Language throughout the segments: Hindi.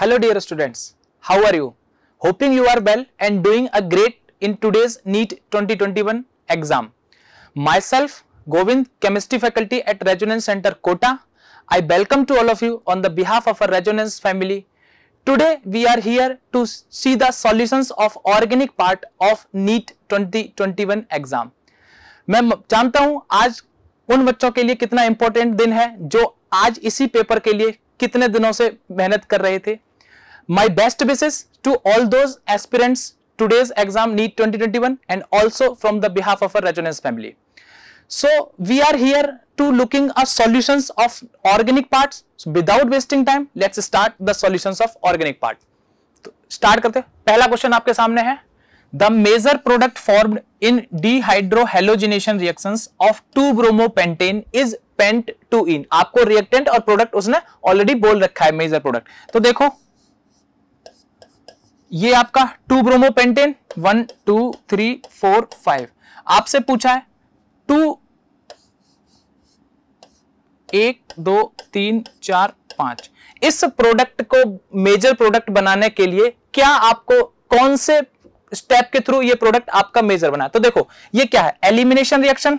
Hello dear students, how are you? Hoping you are well and doing a great in today's NEET 2021 exam. Myself, Govind, chemistry faculty at Resonance Center Kota. I welcome to all of you on the behalf of our Resonance family. Today we are here to see the solutions of organic part of NEET 2021 exam. मैं जानता हूं आज उन बच्चों के लिए कितना इंपॉर्टेंट दिन है जो आज इसी पेपर के लिए कितने दिनों से मेहनत कर रहे थे My best wishes to all those aspirants today's exam NEET 2021 and also from the behalf of our resonance family. So we are here to looking a solutions of organic parts. So without wasting time, let's start the solutions of organic part. तो start karte pehla question aapke samne hai The major product formed in dehydrohalogenation reactions of 2 pentane is pent aapko reactant aur product usne already bol rakha hai major product. तो dekho ये आपका two bromo pentane one two three four five आपसे पूछा है टू एक दो तीन चार पांच इस प्रोडक्ट को मेजर प्रोडक्ट बनाने के लिए क्या आपको कौन से स्टेप के थ्रू ये प्रोडक्ट आपका मेजर बना तो देखो ये क्या है एलिमिनेशन रिएक्शन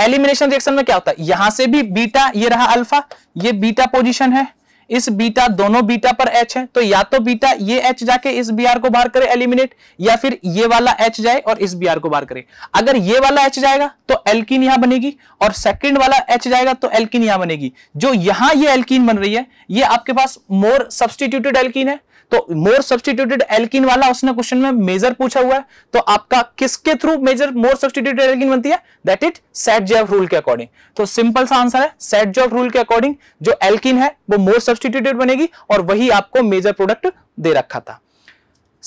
एलिमिनेशन रिएक्शन में क्या होता है यहां से भी बीटा ये रहा अल्फा ये बीटा पोजीशन है इस बीटा दोनों बीटा पर एच है तो या तो बीटा ये एच जाके इस बी को बाहर करे एलिमिनेट या फिर ये वाला एच जाए और इस बी को बाहर करे अगर ये वाला एच जाएगा तो एल्किन यहां बनेगी और सेकंड वाला एच जाएगा तो एल्किन यहां बनेगी जो यहां ये एल्किन बन रही है ये आपके पास मोर सब्सटीट्यूटेड एल्किन है तो मोर सब्सटीट्यूटेड एल्किन वाला उसने क्वेश्चन में मेजर पूछा हुआ है तो आपका किसके through major more substituted alkene बनती है that it Saytzeff rule के अकॉर्डिंग तो सिंपल सा आंसर है सेट जॉब रूल के अकॉर्डिंग जो एल्किन है वो मोर सब्सटीट्यूटेड बनेगी और वही आपको मेजर प्रोडक्ट दे रखा था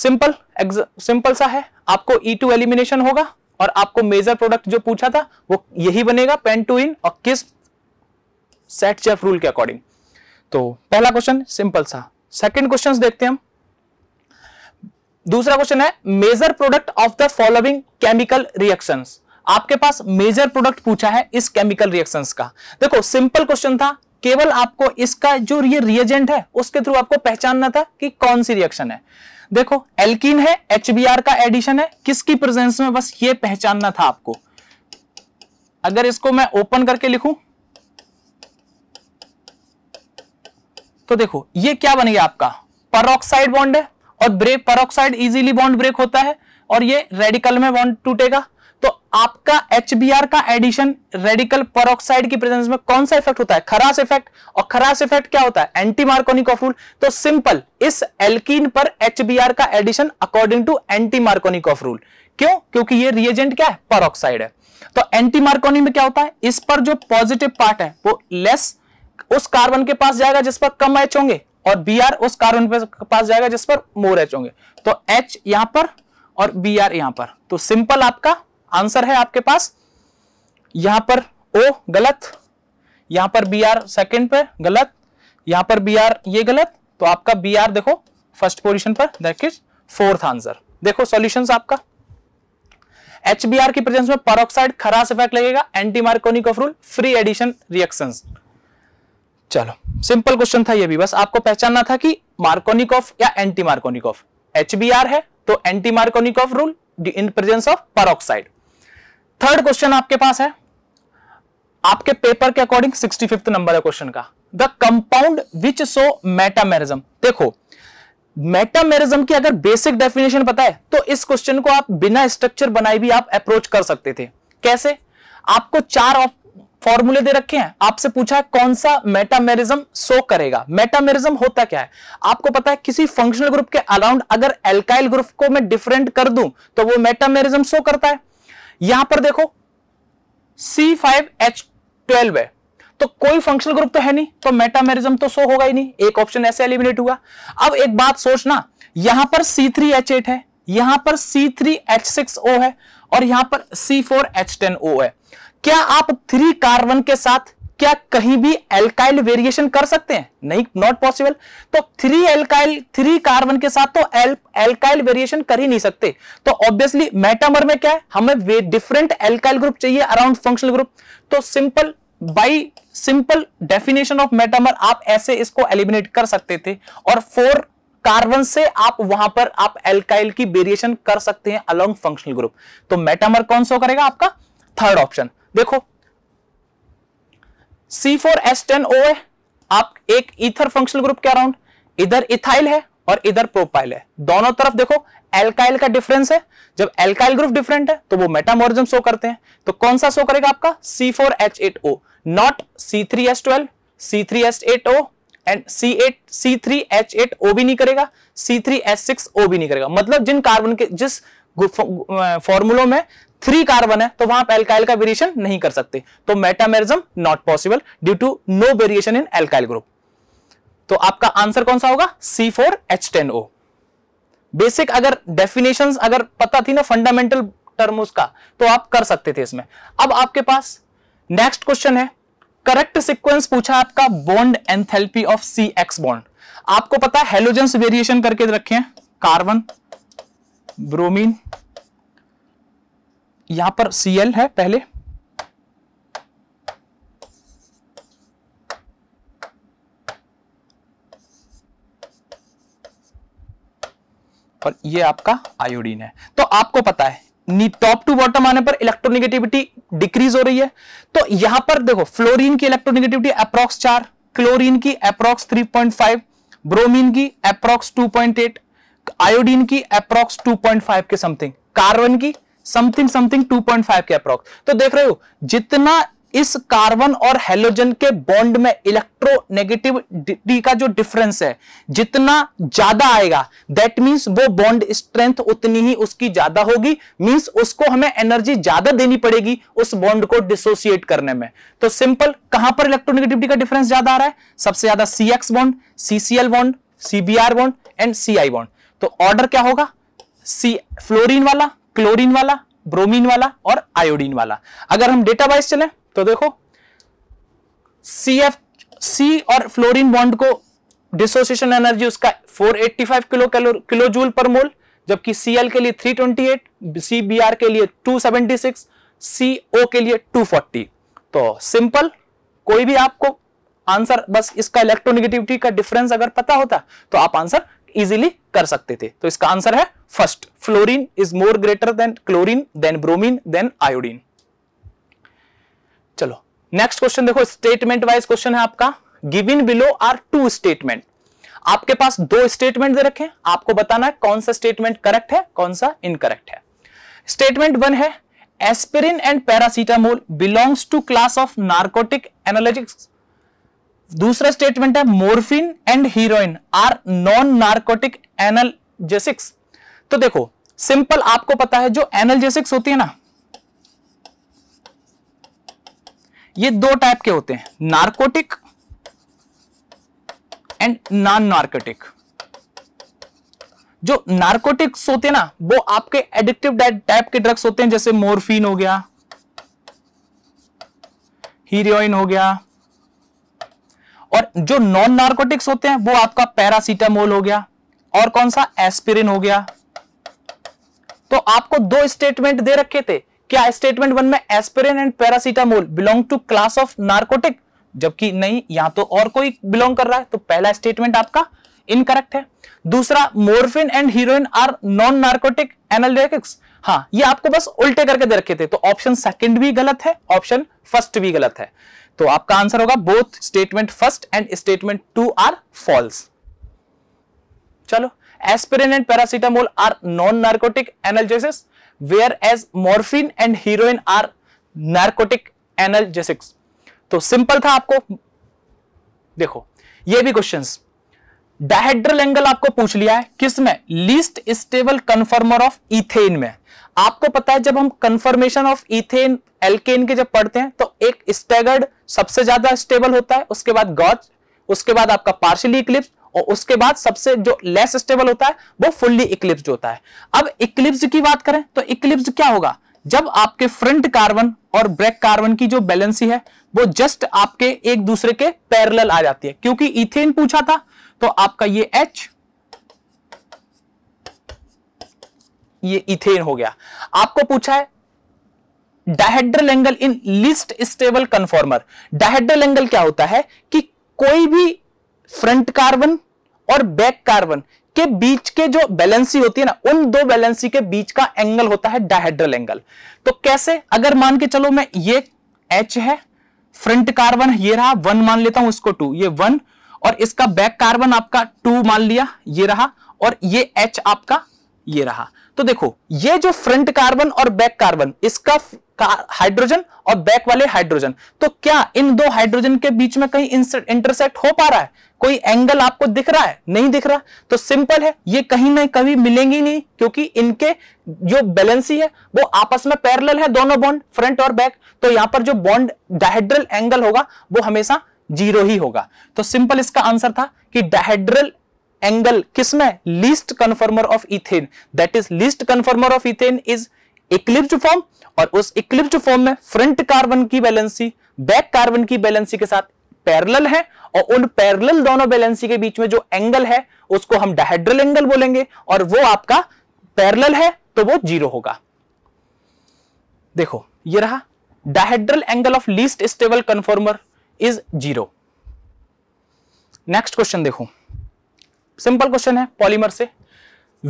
सिंपल सिंपल सा है आपको ई टू एलिमिनेशन होगा और आपको मेजर प्रोडक्ट जो पूछा था वो यही बनेगा पेन टू इन और किस सेट चेफ रूल के अकॉर्डिंग तो पहला क्वेश्चन सिंपल सा सेकेंड क्वेश्चन देखते हैं हम दूसरा क्वेश्चन है major product of the following chemical reaction आपके पास मेजर प्रोडक्ट पूछा है इस केमिकल रिएक्शन का देखो सिंपल क्वेश्चन था केवल आपको इसका जो ये रिएजेंट है उसके थ्रू आपको पहचानना था कि कौन सी रिएक्शन है देखो एल्किन है एच का एडिशन है किसकी प्रेजेंस में बस ये पहचानना था आपको अगर इसको मैं ओपन करके लिखूं तो देखो ये क्या बन गया आपका परोक्साइड बॉन्ड है और break peroxide easily bond break होता है और ये रेडिकल में बॉन्ड टूटेगा तो आपका एच का एडिशन रेडिकल परोक्साइड की प्रेजेंस में कौन सा इफेक्ट होता है खरास इफेक्ट और खरास इफेक्ट क्या होता है एंटी मार्कोनिकॉफ रूल तो सिंपल इस एल्कीन पर एच का addition according to anti Markovnikov rule क्यों क्योंकि ये रिएजेंट क्या है परोक्साइड है तो एंटी मार्कोनी में क्या होता है इस पर जो पॉजिटिव पार्ट है वो लेस उस कार्बन के पास जाएगा जिस पर कम एच होंगे और बी आर उस कार्बन के पास जाएगा जिस पर मोर एच होंगे तो एच यहां पर और बी आर यहां पर तो सिंपल आपका आंसर है आपके पास यहां पर ओ गलत यहां पर बी आर सेकेंड पर गलत यहां पर बी आर ये गलत तो आपका बी आर देखो फर्स्ट पोजिशन पर दैट इज फोर्थ आंसर देखो सोल्यूशन आपका एच बी आर की प्रेजेंस में परोक्साइड खरास इफेक्ट लगेगा anti Markovnikov rule free addition reactions चलो सिंपल क्वेश्चन था ये भी बस आपको पहचानना था कि मार्कोनिकॉफ या एंटी मार्कोनिकॉफ एच है तो anti Markovnikov rule in presence of peroxide third question आपके पास है आपके पेपर के अकॉर्डिंग सिक्सटी फिफ्थ नंबर है क्वेश्चन का the compound which show metamerism देखो मेटामेरिज्म की अगर बेसिक डेफिनेशन पता है तो इस क्वेश्चन को आप बिना स्ट्रक्चर बनाए भी आप अप्रोच कर सकते थे कैसे आपको चार फॉर्मूले दे रखे हैं आपसे पूछा है कौन सा मेटामेरिज्म शो करेगा मेटामेरिज्म होता क्या है आपको पता है किसी फंक्शनल ग्रुप के अराउंड अगर एल्काइल ग्रुप को मैं डिफरेंट कर दूं तो वो मेटामेरिज्म शो करता है यहां पर देखो सी फाइव एच ट्वेल्व है तो कोई फंक्शनल ग्रुप तो है नहीं तो मेटामेरिज्म तो शो होगा ही नहीं एक ऑप्शन ऐसे एलिमिनेट हुआ अब एक बात सोचना यहां पर सी थ्री एच एट है यहां पर C three H six O है और यहां पर C four H ten O है क्या आप थ्री कार्बन के साथ क्या कहीं भी एल्काइल वेरिएशन कर सकते हैं नहीं नॉट पॉसिबल तो थ्री एल्काइल थ्री कार्बन के साथ तो एल, एल्काइल वेरिएशन कर ही नहीं सकते तो ऑब्वियसली मेटामर में क्या है हमें डिफरेंट एल्काइल ग्रुप चाहिए अराउंड फंक्शनल ग्रुप तो simple by simple definition of metamer आप ऐसे इसको एलिमिनेट कर सकते थे और फोर कार्बन से आप वहां पर आप एल्काइल की वेरिएशन कर सकते हैं अलॉन्ग फंक्शनल ग्रुप तो मेटामर कौन सा करेगा आपका थर्ड ऑप्शन देखो C four S ten O है आप एक इथर फंक्शनल ग्रुप के अराउंड इधर इथाइल है और इधर प्रोपाइल है दोनों तरफ देखो एल्काइल का डिफरेंस है जब एल्काइल ग्रुप डिफरेंट है तो वो मेटामोरिज्म शो करते हैं तो कौन सा शो करेगा आपका C four H eight O not C three S twelve C three S eight O and C eight C three H eight O भी नहीं करेगा C three S six O भी नहीं करेगा मतलब जिन कार्बन के जिस फॉर्मूलों में थ्री कार्बन है तो वहां आप एल्काइल का वेरिएशन नहीं कर सकते तो metamerism not possible due to no variation in alkyl group तो आपका आंसर कौन सा होगा C four H ten O basic अगर डेफिनेशन अगर पता थी ना फंडामेंटल टर्म उसका तो आप कर सकते थे इसमें अब आपके पास नेक्स्ट क्वेश्चन है करेक्ट सिक्वेंस पूछा आपका bond enthalpy of C X bond आपको पता है हेलोजेंस वेरिएशन करके रखे हैं कार्बन ब्रोमीन यहां पर Cl है पहले और ये आपका आयोडीन है तो आपको पता है टॉप टू बॉटम आने पर इलेक्ट्रोनेगेटिविटी डिक्रीज हो रही है तो यहां पर देखो फ्लोरीन की इलेक्ट्रोनेगेटिविटी अप्रोक्स चार क्लोरीन की पॉइंट 3.5 ब्रोमीन की पॉइंट 2.8 आयोडीन की पॉइंट 2.5 के समथिंग कार्बन की समथिंग समथिंग 2.5 के अप्रोक्स तो देख रहे हो जितना इस कार्बन और हेलोजन के बॉन्ड में इलेक्ट्रोनेगेटिविटी का जो डिफरेंस है जितना ज्यादा आएगा दैट मींस वो बॉन्ड स्ट्रेंथ उतनी ही उसकी ज्यादा होगी मींस उसको हमें एनर्जी ज्यादा देनी पड़ेगी उस बॉन्ड को डिसोसिएट करने में तो सिंपल कहां पर इलेक्ट्रोनेगेटिविटी का डिफरेंस ज्यादा आ रहा है सबसे ज्यादा C X bond CCl bond CBr bond and C I bond तो ऑर्डर क्या होगा सी फ्लोरिन वाला क्लोरीन वाला ब्रोमीन वाला और आयोडीन वाला अगर हम डेटा वाइज चले तो देखो सी एफ सी और फ्लोरीन बॉन्ड को डिसोसिएशन एनर्जी उसका 485 किलो किलो जूल पर मोल जबकि सीएल के लिए 328 आर के लिए 276 ओ के लिए 240 तो सिंपल कोई भी आपको आंसर बस इसका इलेक्ट्रोनिगेटिविटी का डिफरेंस अगर पता होता तो आप आंसर इजीली कर सकते थे तो इसका आंसर है first fluorine is more greater than chlorine than bromine than iodine चलो नेक्स्ट क्वेश्चन देखो स्टेटमेंट वाइज क्वेश्चन है आपका given below are two statement आपके पास दो स्टेटमेंट दे रखे हैं आपको बताना है कौन सा स्टेटमेंट करेक्ट है कौन सा इनकरेक्ट है स्टेटमेंट वन है aspirin and paracetamol belongs to class of narcotic analytics दूसरा स्टेटमेंट है morphine and heroin are non narcotic analgesics तो देखो सिंपल आपको पता है जो एनलजेसिक्स होती है ना ये दो टाइप के होते हैं नार्कोटिक एंड नॉन नार्कोटिक जो नार्कोटिक्स होते हैं ना वो आपके एडिक्टिव टाइप के ड्रग्स होते हैं जैसे मोरफिन हो गया हीरोइन हो गया और जो नॉन नार्कोटिक्स होते हैं वो आपका पैरासीटामोल हो गया और कौन सा एस्पिरिन हो गया तो आपको दो स्टेटमेंट दे रखे थे क्या स्टेटमेंट वन में aspirin and paracetamol belong to class of narcotic जबकि नहीं यहां तो और कोई बिलोंग कर रहा है तो पहला स्टेटमेंट आपका इनकरेक्ट है दूसरा morphine and heroin are non narcotic analytics हाँ ये आपको बस उल्टे करके दे रखे थे तो ऑप्शन सेकंड भी गलत है ऑप्शन फर्स्ट भी गलत है तो आपका आंसर होगा both statement first and statement two are false चलो aspirin and paracetamol are non narcotic analgesics whereas morphine and heroin are narcotic analgesics तो सिंपल था आपको देखो ये भी क्वेश्चन डायहेड्रल एंगल आपको पूछ लिया है किसमें least stable conformer of ethane में आपको पता है जब हम कंफर्मेशन ऑफ इथेन एल्केन के जब पढ़ते हैं तो एक स्टेगर्ड सबसे ज्यादा स्टेबल होता है उसके बाद गॉच उसके बाद आपका पार्शियली इक्लिप्स और उसके बाद सबसे जो लेस स्टेबल होता है वो फुल्ली इक्लिप्स होता है अब इक्लिप्स की बात करें तो इक्लिप्स क्या होगा जब आपके फ्रंट कार्बन और ब्रेक कार्बन की जो बैलेंसी है वो जस्ट आपके एक दूसरे के पैरल आ जाती है क्योंकि इथेन पूछा था तो आपका ये एच ये इथेन हो गया आपको पूछा है dihedral angle in least stable conformer dihedral angle क्या होता है कि कोई भी फ्रंट कार्बन और बैक कार्बन के बीच के जो बैलेंसी होती है ना उन दो बैलेंसी के बीच का एंगल होता है डायहेड्रल एंगल तो कैसे अगर मान के चलो मैं ये एच है फ्रंट कार्बन ये रहा वन मान लेता हूं इसको टू ये वन और इसका बैक कार्बन आपका टू मान लिया ये रहा और ये एच आपका ये रहा तो देखो ये जो फ्रंट कार्बन और बैक कार्बन इसका हाइड्रोजन और बैक वाले हाइड्रोजन तो क्या इन दो हाइड्रोजन के बीच में कहीं इंटरसेक्ट हो पा रहा है कोई एंगल आपको दिख रहा है नहीं दिख रहा तो सिंपल है ये कहीं ना कभी मिलेंगी नहीं क्योंकि इनके जो बैलेंसी है वो आपस में पैरेलल है दोनों बॉन्ड फ्रंट और बैक तो यहां पर जो बॉन्ड डायहेड्रल एंगल होगा वो हमेशा जीरो ही होगा तो सिंपल इसका आंसर था कि डायहेड्रल एंगल किसमें least conformer of ethane that is least conformer of ethane is eclipsed form और उस इक्लिप्ड फॉर्म में फ्रंट कार्बन की बैलेंसी बैक कार्बन की बैलेंसी के साथ पैरेलल है और उन पैरेलल दोनों बैलेंसी के बीच में जो एंगल है उसको हम डायहेड्रल एंगल बोलेंगे और वो आपका पैरेलल है तो वो जीरो होगा देखो ये रहा dihedral angle of least stable conformer is zero next question देखो सिंपल क्वेश्चन है पॉलीमर से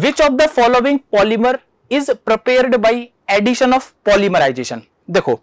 which of the following polymer is prepared by addition of polymerisation देखो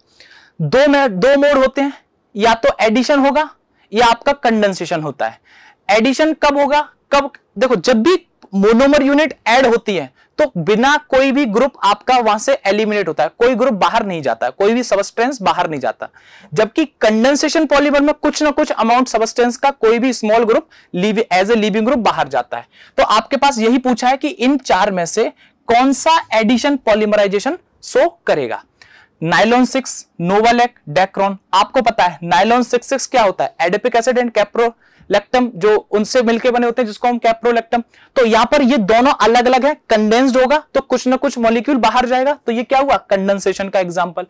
दो में दो मोड होते हैं या तो एडिशन होगा या आपका कंडेंसेशन होता है एडिशन कब होगा कब देखो जब भी मोनोमर यूनिट ऐड होती है तो बिना कोई भी ग्रुप आपका वहां से एलिमिनेट होता है कोई ग्रुप बाहर नहीं जाता कोई भी सबस्टेंस बाहर नहीं जाता जबकि कंडेंसेशन पॉलीमर में कुछ ना कुछ अमाउंट सबस्टेंस का कोई भी small group as a leaving group बाहर जाता है तो आपके पास यही पूछा है कि इन चार में से कौन सा एडिशन पॉलीमराइजेशन शो करेगा नाइलॉन सिक्स नोवालेक डेक्रॉन आपको पता है नाइलॉन सिक्स सिक्स क्या होता है adipic acid and caprolactam जो उनसे मिलके बने होते हैं जिसको हम कैप्रोलेक्टम तो यहां पर ये दोनों अलग अलग है कंडेंस्ड होगा तो कुछ ना कुछ मॉलिक्यूल बाहर जाएगा तो ये क्या हुआ कंडेंसेशन का एग्जाम्पल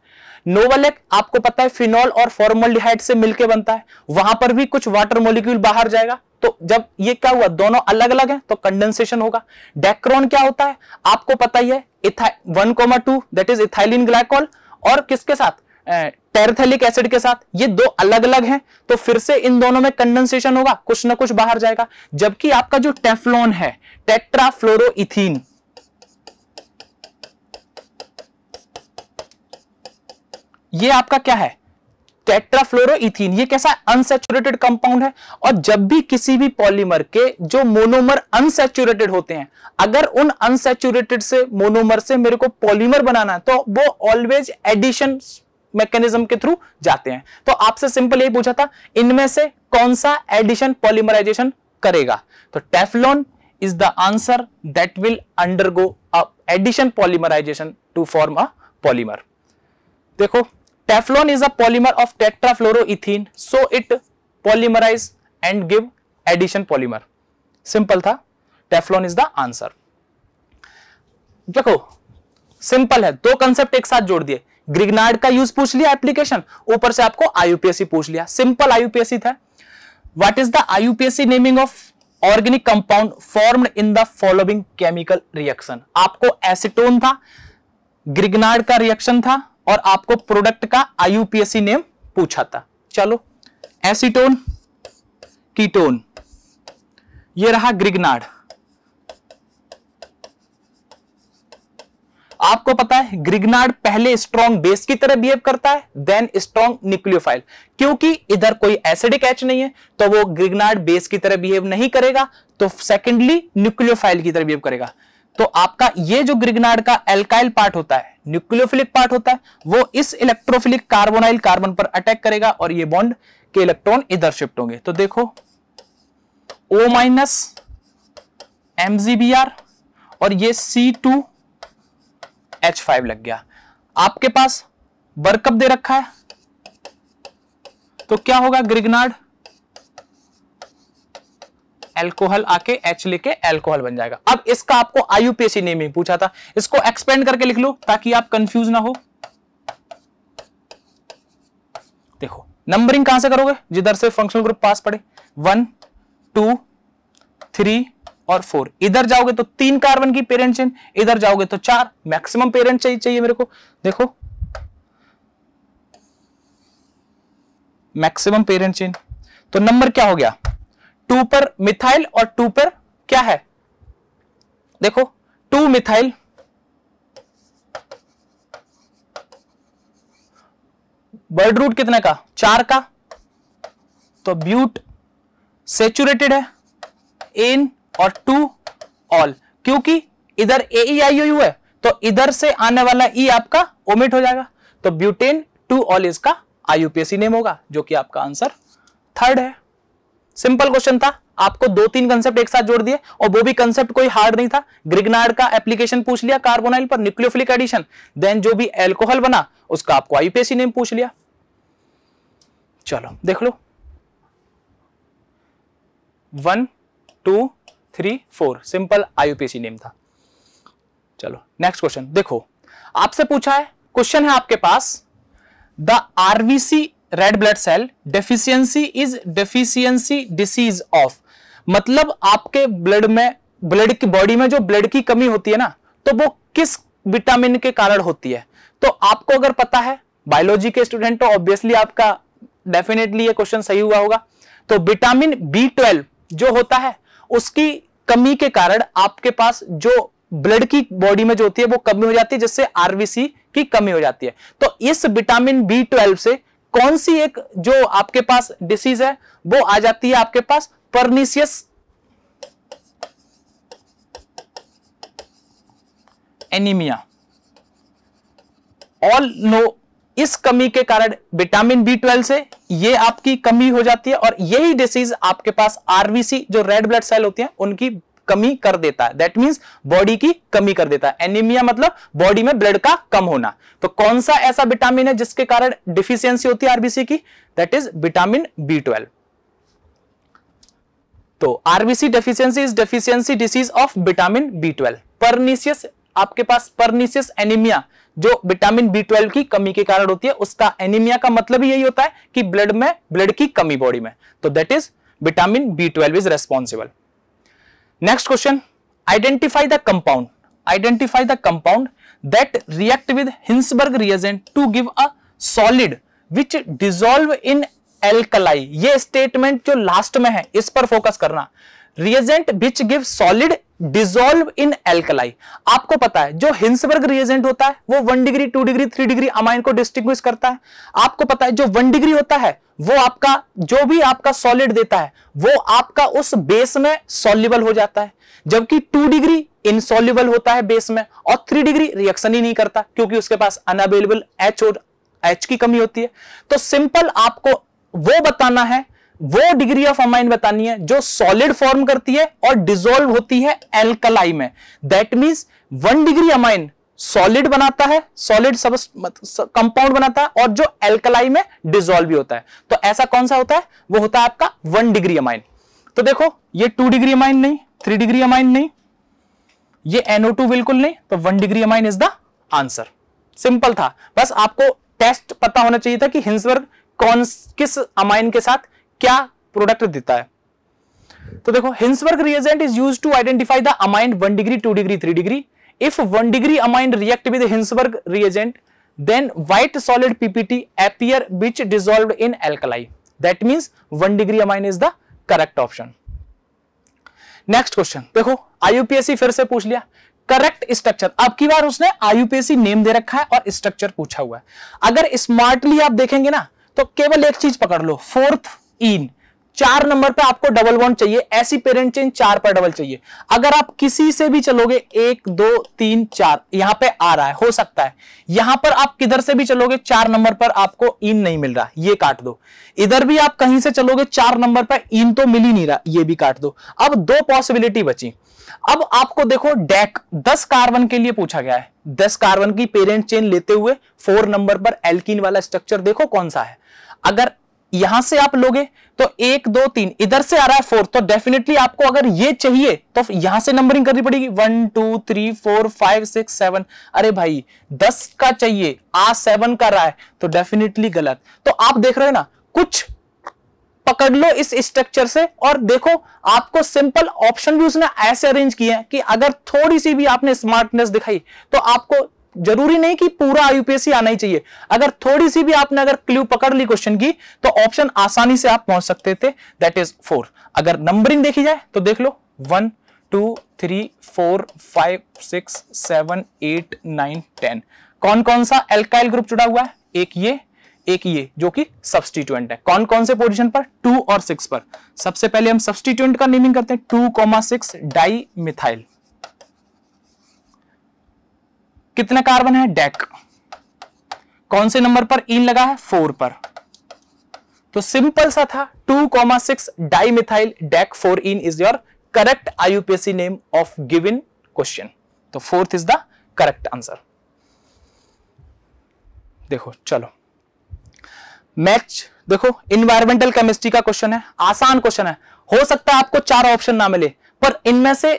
नोवलेक आपको पता है फिनॉल और फॉर्मोल्डिहाइड से मिलके बनता है वहां पर भी कुछ वाटर मोलिक्यूल बाहर जाएगा तो जब ये क्या हुआ दोनों अलग अलग है तो कंडेंसेशन होगा डेक्रोन क्या होता है आपको पता ही है one comma two that is ethylene glycol और किसके साथ टेरथेलिक एसिड के साथ ये दो अलग अलग हैं तो फिर से इन दोनों में कंडेंसेशन होगा कुछ ना कुछ बाहर जाएगा जबकि आपका जो टेफ्लॉन है टेट्राफ्लोरोइथीन ये आपका क्या है टेट्राफ्लोरोन ये कैसा अनसेचुरेटेड कंपाउंड है और जब भी किसी भी पॉलीमर के जो मोनोमर अनसेचुरेटेड होते हैं अगर उन अनसेचुरेटेड से मोनोमर से मेरे को पॉलीमर बनाना है तो वो ऑलवेज एडिशन मैकेनिज्म के थ्रू जाते हैं तो आपसे सिंपल यही पूछा था इनमें से कौन सा एडिशन पॉलीमराइजेशन करेगा तो Teflon is the answer that will undergo a addition polymerization to form a polymer देखो Teflon is a polymer of tetrafluoroethene so it polymerise and give addition polymer simple था टेफलॉन इज द आंसर देखो सिंपल है दो कंसेप्ट एक साथ जोड़ दिए ग्रिगनार्ड का यूज पूछ लिया एप्लीकेशन ऊपर से आपको आईयूपीएससी पूछ लिया सिंपल आईयूपीएससी था what is the IUPAC naming of organic compound formed in the following chemical reaction आपको एसिटोन था ग्रिगनार्ड का रिएक्शन था और आपको प्रोडक्ट का आईयूपीएससी नेम पूछा था चलो एसिटोन कीटोन ये रहा ग्रिगनार्ड आपको पता है ग्रिगनार्ड पहले स्ट्रॉन्ग बेस की तरह बिहेव करता है देन स्ट्रॉन्ग न्यूक्लियोफाइल क्योंकि इधर कोई एसिडिक एच नहीं है तो वो ग्रिगनार्ड बेस की तरह बिहेव नहीं करेगा तो सेकेंडली न्यूक्लियोफाइल की तरह बिहेव करेगा तो आपका ये जो ग्रिगनार्ड का एल्काइल पार्ट होता है न्यूक्लियोफिलिक पार्ट होता है वो इस इलेक्ट्रोफिलिक कार्बोनाइल कार्बन पर अटैक करेगा और ये बॉन्ड के इलेक्ट्रॉन इधर शिफ्ट होंगे तो देखो ओ माइनस एमजीबीआर और ये सी टू एच फाइव लग गया आपके पास बर्कअप दे रखा है तो क्या होगा ग्रिगनार्ड एल्कोहल आके एच लेके एल्कोहल बन जाएगा अब इसका आपको आयुपीएसी ही पूछा था इसको एक्सपेंड करके लिख लो ताकि आप कंफ्यूज ना हो देखो नंबरिंग कहां से करोगे जिधर से फंक्शनल ग्रुप पास पड़े वन टू थ्री और फोर इधर जाओगे तो तीन कार्बन की पेरेंट चेन इधर जाओगे तो चार मैक्सिमम पेरेंट चाहिए चाहिए मेरे को देखो मैक्सिमम पेरेंट चेन तो नंबर क्या हो गया टू पर मिथाइल और टू पर क्या है देखो टू मिथाइल बर्ड रूट कितने का चार का तो ब्यूट सेचुरेटेड है एन और टू ऑल क्योंकि इधर ए ई आई यू है तो इधर से आने वाला ई e आपका ओमिट हो जाएगा तो ब्यूटेन टू ऑल इसका आईयूपीएससी नेम होगा जो कि आपका आंसर थर्ड है सिंपल क्वेश्चन था आपको दो तीन कंसेप्ट एक साथ जोड़ दिए और वो भी कंसेप्ट कोई हार्ड नहीं था ग्रिगनार्ड का एप्लीकेशन पूछ लिया कार्बोनाइल पर न्यूक्लियोफिलिक एडिशन देन जो भी एल्कोहल बना उसका आपको आईपीएससी नेम पूछ लिया चलो देख लो one two three four simple IUPAC name था चलो नेक्स्ट क्वेश्चन देखो आपसे पूछा है क्वेश्चन है आपके पास the RBC red blood cell deficiency is deficiency disease of मतलब आपके ब्लड में ब्लड की बॉडी में जो ब्लड की कमी होती है ना तो वो किस विटामिन के कारण होती है तो आपको अगर पता है बायोलॉजी के स्टूडेंट तो ऑब्वियसली आपका डेफिनेटली ये क्वेश्चन सही हुआ होगा तो विटामिन बी ट्वेल्व जो होता है उसकी कमी के कारण आपके पास जो ब्लड की बॉडी में जो होती है वो कमी हो जाती है जिससे आरबीसी की कमी हो जाती है तो इस विटामिन बी ट्वेल्व से कौन सी एक जो आपके पास डिसीज है वो आ जाती है आपके पास परनीसियस एनीमिया ऑल नो इस कमी के कारण विटामिन बी ट्वेल्व से ये आपकी कमी हो जाती है और यही डिसीज आपके पास आरबीसी जो रेड ब्लड सेल होती है उनकी कमी कर देता है दैट मीन्स बॉडी की कमी कर देता है एनीमिया मतलब बॉडी में ब्लड का कम होना तो कौन सा ऐसा विटामिन है जिसके कारण डिफिशियंसी होती है आरबीसी की that is vitamin B twelve तो RBC deficiency is deficiency disease of vitamin B twelve pernicious आपके पास परनीसियस एनीमिया जो विटामिन बी ट्वेल्व की कमी के कारण होती है उसका एनीमिया का मतलब यही होता है कि ब्लड में ब्लड की कमी बॉडी में तो that is vitamin B twelve is responsible next question identify the compound identify the compound that react with Hinsberg reagent to give a solid which dissolve in alkali ये स्टेटमेंट जो लास्ट में है इस पर फोकस करना reagent which give solid dissolve in alkali आपको पता है जो हिंसबर्ग रिएजेंट होता है वो one degree two degree three degree amine को डिस्टिंग करता है आपको पता है जो वन डिग्री होता है वो आपका जो भी आपका सॉलिड देता है वो आपका उस बेस में सॉल्युबल हो जाता है जबकि टू डिग्री इनसॉल्युबल होता है बेस में और थ्री डिग्री रिएक्शन ही नहीं करता क्योंकि उसके पास अनबल एच और एच की कमी होती है तो सिंपल आपको वो बताना है वो डिग्री ऑफ अमाइन बतानी है जो सॉलिड फॉर्म करती है और डिजोल्व होती है एल्कलाई में that mean one degree amine solid बनाता है सॉलिड कंपाउंड बनाता है और जो एल्कलाई में डिजोल्व भी होता है तो ऐसा कौन सा होता है वो होता है आपका वन डिग्री अमाइन तो देखो ये टू डिग्री अमाइन नहीं थ्री डिग्री अमाइन नहीं ये एनओ टू बिल्कुल नहीं तो one degree amine is the answer simple था बस आपको टेस्ट पता होना चाहिए था कि हिंसवर्ग कौन किस अमाइन के साथ क्या प्रोडक्ट देता है तो देखो Hinsberg reagent is use to identify the amine one degree two degree three degree if one degree amine react with Hinsberg reagent then white solid PPT appear which dissolve in alkali that means one degree amine is the correct option next question देखो आईयूपीएससी फिर से पूछ लिया करेक्ट स्ट्रक्चर अब की बार उसने आईयूपीएससी नेम दे रखा है और स्ट्रक्चर पूछा हुआ है अगर स्मार्टली आप देखेंगे ना तो केवल एक चीज पकड़ लो फोर्थ इन चार नंबर पे आपको डबल बॉन्ड चाहिए ऐसी पेरेंट चेन चार पर डबल चाहिए अगर आप किसी से भी चलोगे एक दो तीन चार यहां पे आ रहा है हो सकता है यहां पर आप किधर से भी चलोगे चार नंबर पर आपको इन नहीं मिल रहा ये काट दो इधर भी आप कहीं से चलोगे चार नंबर पर इन तो मिल ही नहीं रहा ये भी काट दो अब दो पॉसिबिलिटी बची अब आपको देखो डेक दस कार्बन के लिए पूछा गया है दस कार्बन की पेरेंट चेन लेते हुए फोर नंबर पर एल्किन वाला स्ट्रक्चर देखो कौन सा है अगर यहां से आप लोगे तो एक दो तीन इधर से आ रहा है फोर तो डेफिनेटली आपको अगर ये चाहिए तो यहां से नंबरिंग करनी पड़ेगी one two three four five six seven अरे भाई दस का चाहिए आ सेवन का रहा है तो डेफिनेटली गलत तो आप देख रहे हो ना कुछ पकड़ लो इस स्ट्रक्चर से और देखो आपको सिंपल ऑप्शन भी उसने ऐसे अरेंज किए हैं कि अगर थोड़ी सी भी आपने स्मार्टनेस दिखाई तो आपको जरूरी नहीं कि पूरा आईयूपीएससी आना ही चाहिए अगर थोड़ी सी भी आपने अगर क्ल्यू पकड़ ली क्वेश्चन की तो ऑप्शन आसानी से आप पहुंच सकते थे दैट इज फोर अगर नंबरिंग देखी जाए तो देख लो one two three four five six seven eight nine ten कौन कौन सा एल्काइल ग्रुप जुड़ा हुआ है एक ये एक ये जो कि सब्सटीट्यूएंट है कौन कौन से पोजीशन पर टू और सिक्स पर सबसे पहले हम सब्सटीट्यूएंट का नेमिंग करते हैं two comma six di methyl कितने कार्बन है डेक कौन से नंबर पर इन e लगा है फोर पर तो सिंपल सा था two comma six dimethyl dec four ene is your correct IUPAC name of given question तो fourth is the correct answer देखो चलो मैच देखो इन्वायरमेंटल केमिस्ट्री का क्वेश्चन है आसान क्वेश्चन है हो सकता है आपको चार ऑप्शन ना मिले पर इनमें से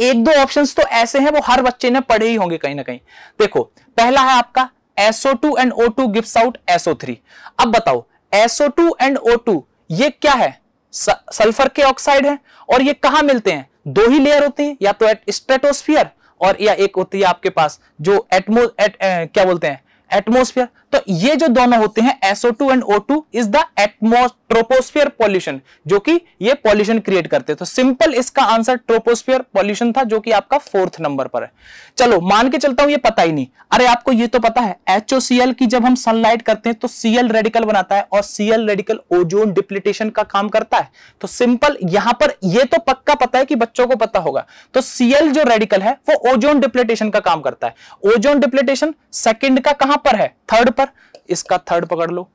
एक दो ऑप्शन तो ऐसे हैं वो हर बच्चे ने पढ़े ही होंगे कहीं ना कहीं देखो पहला है आपका SO2 and O2 gives out SO3 अब बताओ SO2 एंड O2 ये क्या है स, सल्फर के ऑक्साइड है और ये कहा मिलते हैं दो ही लेयर होते हैं या तो एट स्ट्रेटोस्फियर और या एक होती है आपके पास जो एटमो एट, ए, क्या बोलते हैं एटमोस्फियर तो ये जो दोनों होते हैं SO2 and O2 is the troposphere pollution जो कि ये पॉल्यूशन क्रिएट करते हैं तो सिंपल इसका आंसर ट्रोपोस्फियर पॉल्यूशन था जो कि आपका फोर्थ नंबर पर है चलो मान के चलता हूं ये पता ही नहीं अरे आपको ये तो पता है HOCl की जब हम सनलाइट करते हैं तो Cl रेडिकल बनाता है और Cl रेडिकल ओजोन डिप्लीटेशन का काम करता है तो सिंपल यहां पर ये तो पक्का पता है कि बच्चों को पता होगा तो Cl जो रेडिकल है वो ओजोन डिप्लीटेशन का काम करता है ओजोन डिप्लीटेशन सेकेंड का कहां पर है थर्ड पर इसका थर्ड पकड़ लो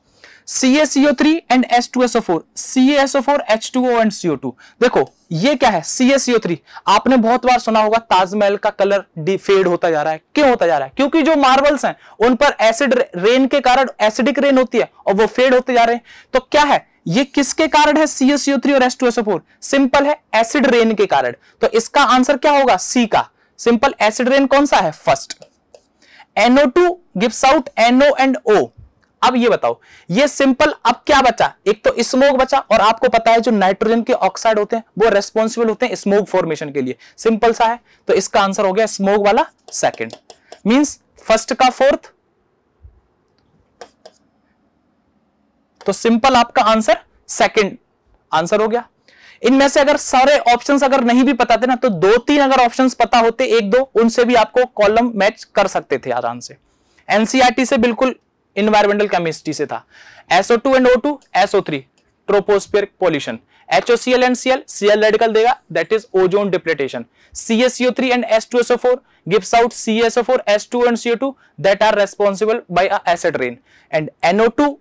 CaCO3 and H2SO4 CaSO4 H2O and CO2 देखो ये क्या है CaCO3 आपने बहुत बार सुना होगा ताजमहल का कलर डिफेड होता जा रहा है क्यों होता जा रहा है क्योंकि जो मार्बल्स हैं उन पर एसिड रेन के कारण एसिडिक रेन होती है और वो फेड होते जा रहे हैं तो क्या है ये किसके कारण है CaCO3 और H2SO4 सिंपल है एसिड रेन के कारण तो इसका आंसर क्या होगा सी का सिंपल एसिड रेन कौन सा है first NO two gives out NO and O अब ये बताओ ये सिंपल अब क्या बचा एक तो स्मोक बचा और आपको पता है जो नाइट्रोजन के ऑक्साइड होते हैं वो रेस्पॉन्सिबल होते हैं स्मोक फॉर्मेशन के लिए सिंपल सा है तो इसका आंसर हो गया स्मोक वाला सेकेंड मीन्स फर्स्ट का फोर्थ तो सिंपल आपका आंसर सेकेंड आंसर हो गया इनमें से अगर सारे ऑप्शन अगर नहीं भी पता थे ना तो दो तीन अगर ऑप्शन पता होते एक दो उनसे भी आपको कॉलम मैच कर सकते थे आराम से एनसीआरटी e से बिल्कुल इन्वायरमेंटल केमिस्ट्री से था SO two and O two SO three troposphere pollution HO C L and CL CL radical देगा that is ozone depletion CSO three and S two SO four gives out C SO four S two and CO two that are responsible by acid rain and NO two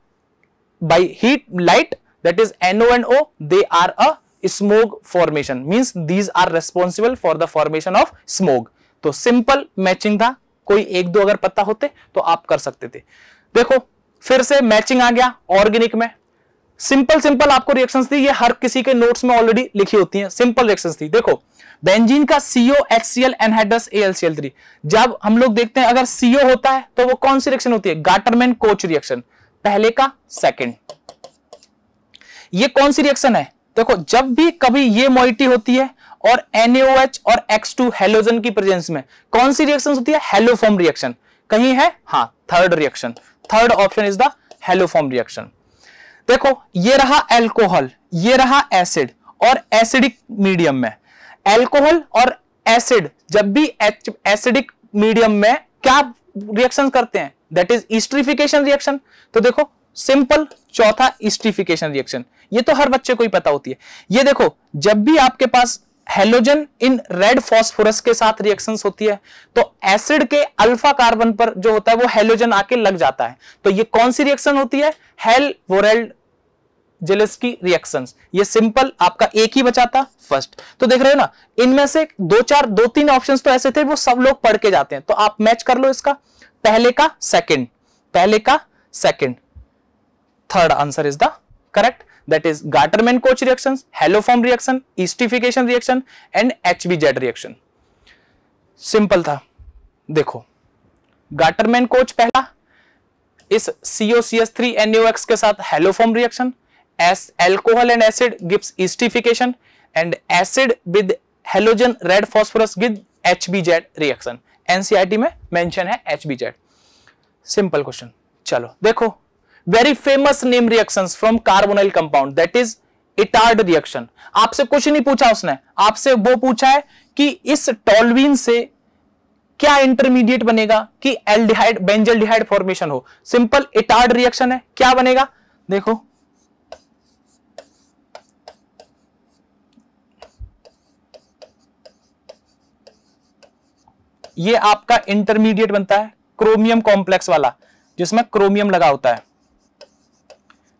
by heat light that is NO and O they are a smog formation means these are responsible for the formation of smog तो सिंपल मैचिंग था कोई एक दो अगर पता होते तो आप कर सकते थे देखो फिर से मैचिंग आ गया ऑर्गेनिक में सिंपल सिंपल आपको रिएक्शंस थी ये हर किसी के नोट्स में ऑलरेडी लिखी होती हैं सिंपल रिएक्शंस थी देखो बेंजीन का CO H C L anhydrous AlCl three जब हम लोग देखते हैं अगर सीओ होता है तो वो कौन सी रिएक्शन होती है गाटरमैन कोच रिएक्शन पहले का सेकंड ये कौन सी रिएक्शन है देखो जब भी कभी ये मोइटी होती है और NaOH और X2 हेलोजन की प्रेजेंस में कौन सी रिएक्शन होती है हेलोफॉर्म रिएक्शन कहीं है हाँ third reaction third option is the haloform reaction देखो ये रहा एल्कोहल ये रहा एसिड और एसिडिक मीडियम में एल्कोहल और एसिड जब भी एसिडिक मीडियम में क्या रिएक्शन करते हैं दैट इज ईस्ट्रीफिकेशन रिएक्शन तो देखो सिंपल चौथा इस्टिफिकेशन रिएक्शन ये तो हर बच्चे को ही पता होती है ये देखो जब भी आपके पास हेलोजन इन रेड फॉस्फोरस के साथ रिएक्शन होती है तो एसिड के अल्फा कार्बन पर जो होता है वो हेलोजन आके लग जाता है तो ये कौन सी रिएक्शन होती है हेल वोरेल्ड जेलेस्की रिएक्शन ये सिंपल आपका एक ही बचा था फर्स्ट तो देख रहे हो ना इनमें से दो चार दो तीन ऑप्शन तो ऐसे थे वो सब लोग पढ़ के जाते हैं तो आप मैच कर लो इसका पहले का सेकेंड पहले का second third answer is the correct that is Gartermann-Koch reaction haloform reaction esterification reaction and HBZ रिएक्शन सिंपल था देखो गाटरमैन कोच पहला इस सीओसीएस थ्री एनओएक्स के साथ haloform reaction S alcohol and acid gives esterification and acid with halogen red phosphorus with HBZ reaction NCERT में मेंशन है एचबीजेड सिंपल क्वेश्चन चलो देखो very famous name reaction from carbonyl compound that is Etard reaction आपसे कुछ नहीं पूछा उसने आपसे वो पूछा है कि इस टॉलवीन से क्या इंटरमीडिएट बनेगा कि एल्डिहाइड बेंजल्डिहाइड फॉर्मेशन हो सिंपल इटार्ड रिएक्शन है क्या बनेगा देखो ये आपका इंटरमीडिएट बनता है क्रोमियम कॉम्प्लेक्स वाला जिसमें क्रोमियम लगा होता है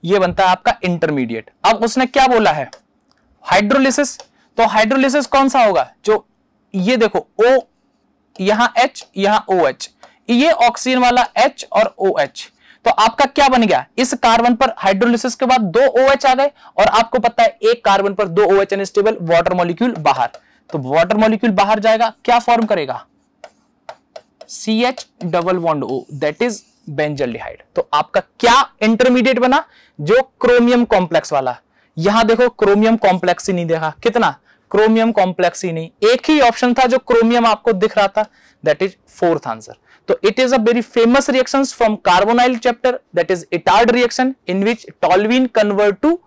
ये बनता है आपका इंटरमीडिएट अब उसने क्या बोला है हाइड्रोलिसिस तो हाइड्रोलिसिस कौन सा होगा जो ये देखो ओ यहां एच यहां ओ एच ये ऑक्सीजन वाला एच और ओ एच तो आपका क्या बन गया इस कार्बन पर हाइड्रोलिसिस के बाद दो ओ OH आ गए और आपको पता है एक कार्बन पर दो O OH unstable water molecule बाहर तो वाटर मॉलिक्यूल बाहर जाएगा क्या फॉर्म करेगा C H double bond O that is benzaldehyde तो आपका क्या इंटरमीडिएट बना जो क्रोमियम कॉम्प्लेक्स वाला यहां देखो क्रोमियम कॉम्प्लेक्स ही नहीं देखा कितना क्रोमियम कॉम्प्लेक्स ही नहीं एक ही ऑप्शन था जो क्रोमियम आपको दिख रहा था दैट इज फोर्थ आंसर तो it is a very famous reaction from carbonyl chapter that is Etard reaction in which toluene convert to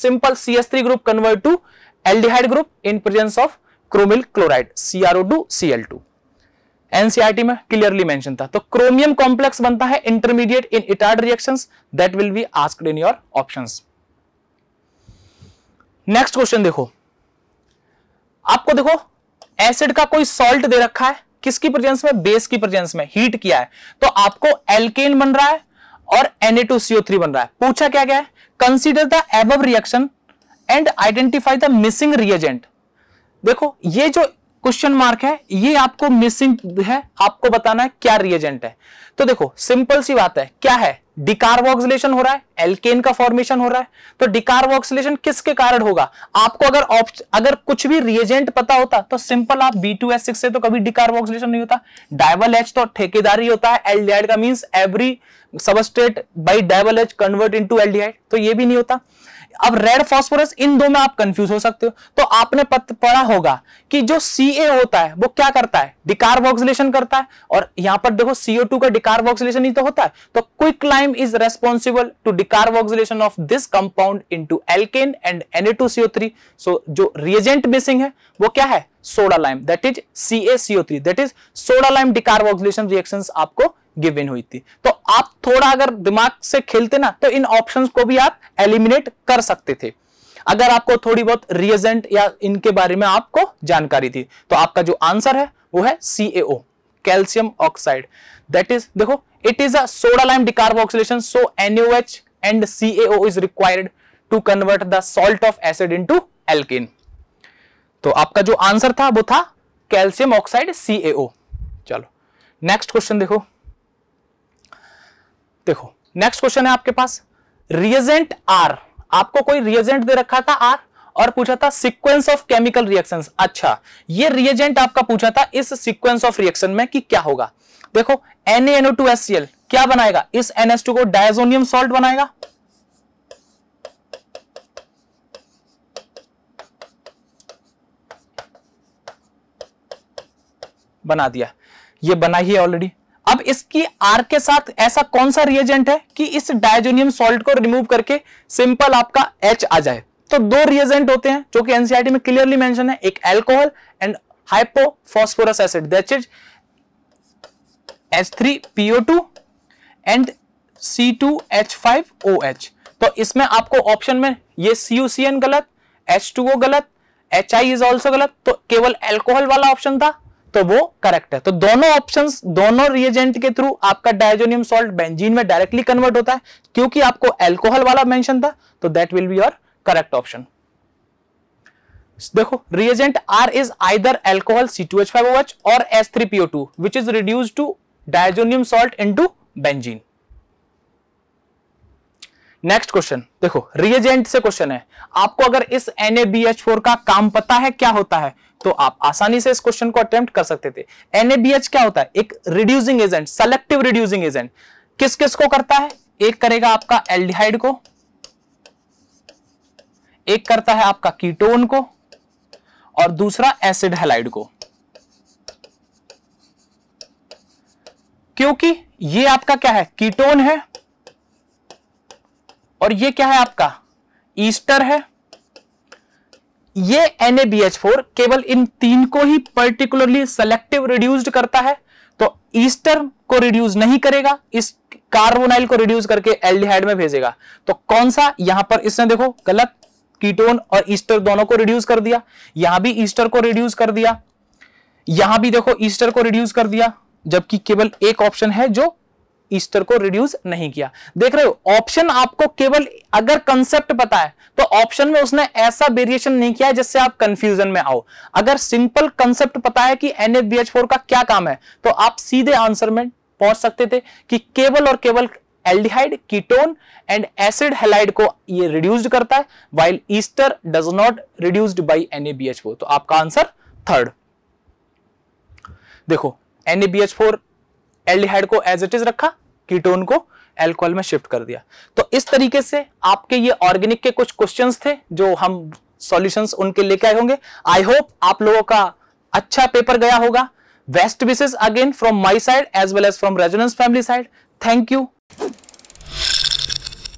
simple C S three group convert to aldehyde group in presence of chromyl chloride CRO two CL two NCERT में क्लियरली मेंशन था तो क्रोमियम कॉम्प्लेक्स बनता है intermediate in Etard reactions that will be asked in your options next question देखो आपको देखो एसिड का कोई सॉल्ट दे रखा है किसकी प्रेजेंस में बेस की प्रेजेंस में हीट किया है तो आपको एल्केन बन रहा है और Na2CO3 बन रहा है पूछा क्या क्या है consider the above reaction and identify the missing reagent देखो ये जो क्वेश्चन मार्क है ये आपको मिसिंग है आपको बताना है क्या रिएजेंट है तो देखो सिंपल सी बात है क्या है डिकार्बोक्सिलेशन हो रहा है एल्केन का फॉर्मेशन हो रहा है तो डिकार्बोक्सिलेशन किसके कारण होगा आपको अगर अगर कुछ भी रिएजेंट पता होता तो सिंपल आप बी टू से तो कभी डिकार्बोक्सिलेशन नहीं होता डाइवल एच तो ठेकेदारी होता है एल्डिहाइड का means every substrate by DIBAL H convert into aldehyde तो ये भी नहीं होता अब रेड फॉस्फोरस इन दो में आप कंफ्यूज हो सकते हो तो आपने पढ़ा होगा कि जो सी ए होता है वो क्या करता है डिकार्बोक्सिलेशन करता है और यहां पर देखो सीओ टू का डिकार्बोक्सिलेशन ही तो होता है तो quick lime is responsible to decarboxylation of this compound into alkane and Na2CO3 so जो रिएजेंट मिसिंग है वो क्या है soda lime that is C A CO three that is soda lime decarboxylation reaction आपको गिवन हुई थी तो आप थोड़ा अगर दिमाग से खेलते ना तो इन ऑप्शंस को भी आप एलिमिनेट कर सकते थे अगर आपको थोड़ी बहुत रिएजेंट या इनके बारे में आपको जानकारी थी तो आपका जो आंसर है वो है C calcium oxide that is देखो it is a soda lime decarboxylation so NaOH and C as required to convert the salt of acid into तो आपका जो आंसर था वो था कैल्शियम ऑक्साइड सी चलो नेक्स्ट क्वेश्चन देखो देखो नेक्स्ट क्वेश्चन है आपके पास रिएजेंट आर आपको कोई रिएजेंट दे रखा था आर और पूछा था सीक्वेंस ऑफ केमिकल रिएक्शन अच्छा ये रिएजेंट आपका पूछा था इस सीक्वेंस ऑफ रिएक्शन में कि क्या होगा देखो NaNO2HCl क्या बनाएगा इस NH2 को डायजोनियम सॉल्ट बनाएगा बना दिया ये बना ही है ऑलरेडी अब इसकी आर के साथ ऐसा कौन सा रिएजेंट है कि इस डायजोनियम सॉल्ट को रिमूव करके सिंपल आपका एच आ जाए तो दो रिएजेंट होते हैं जो कि एनसीआरटी में क्लियरली मेंशन है एक alcohol and hypophosphorous acid that is H three PO two and C two H five O H तो इसमें आपको ऑप्शन में ये सीयूसीएन गलत एच टू ओ गलत एच आई इज ऑल्सो गलत तो केवल एल्कोहल वाला ऑप्शन था तो वो करेक्ट है तो दोनों ऑप्शन दोनों रिएजेंट के थ्रू आपका डायजोनियम सॉल्ट बेंजीन में डायरेक्टली कन्वर्ट होता है क्योंकि आपको एल्कोहल वाला मेंशन था तो that will be your correct option देखो reagent are is either alcohol C two H five O H और S three PO two which is reduce to diazonium salt into benzene next question देखो रिएजेंट से क्वेश्चन है आपको अगर इस एन का काम पता है क्या होता है तो आप आसानी से इस क्वेश्चन को अटेम्प्ट कर सकते थे एन क्या होता है एक reducing agent selective reducing agent किस किस को करता है एक करेगा आपका एल्डिहाइड को एक करता है आपका कीटोन को और दूसरा एसिड हेलाइड को क्योंकि ये आपका क्या है कीटोन है और ये क्या है आपका ईस्टर है ये NaBH4 केवल इन तीन को ही पर्टिकुलरली सेलेक्टिव रिड्यूस्ड करता है तो ईस्टर को रिड्यूस नहीं करेगा इस कार्बोनाइल को रिड्यूस करके एल्डिहाइड में भेजेगा तो कौन सा यहां पर इसने देखो गलत कीटोन और ईस्टर दोनों को रिड्यूस कर दिया यहां भी ईस्टर को रिड्यूस कर दिया यहां भी देखो ईस्टर को रिड्यूस कर दिया जबकि केवल एक ऑप्शन है जो ईस्टर को रिड्यूस नहीं किया देख रहे हो ऑप्शन आपको केवल अगर कंसेप्ट पता है तो ऑप्शन में उसने ऐसा वेरिएशन नहीं किया जिससे आप कंफ्यूजन में आओ अगर सिंपल कंसेप्ट पता है कि NaBH4 का क्या काम है तो आप सीधे आंसर में पहुंच सकते थे कि केवल और केवल aldehyde ketone and acid halide को ये रिड्यूस्ड करता है while ester does not reduced by NaBH4 तो आपका आंसर थर्ड देखो NaBH4 एल्डिहाइड को एज इट इज रखा कीटोन को एल्कोहल में शिफ्ट कर दिया तो इस तरीके से आपके ये ऑर्गेनिक के कुछ क्वेश्चन थे जो हम सॉल्यूशंस उनके लेके आए होंगे आई होप आप लोगों का अच्छा पेपर गया होगा best wishes again from my side as well as from Resonance family side thank you